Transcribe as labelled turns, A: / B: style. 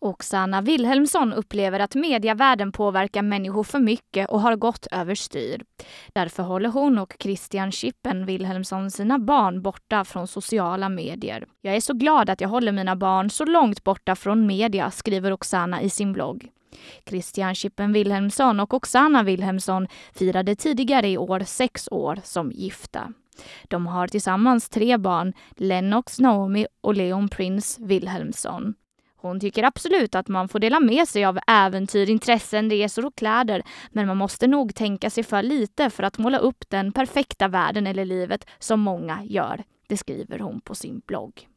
A: Och Sanna Wilhelmsson upplever att medievärlden påverkar människor för mycket och har gått överstyr. Därför håller hon och Christian Chippen Wilhelmsson sina barn borta från sociala medier. Jag är så glad att jag håller mina barn så långt borta från media, skriver Oksana i sin blogg. Christian Chippen Wilhelmsson och Oksana Wilhelmsson firade tidigare i år sex år som gifta. De har tillsammans tre barn, Lennox, Naomi och Leon Prince Wilhelmsson. Hon tycker absolut att man får dela med sig av äventyr, intressen, resor och kläder. Men man måste nog tänka sig för lite för att måla upp den perfekta världen eller livet som många gör. Det skriver hon på sin blogg.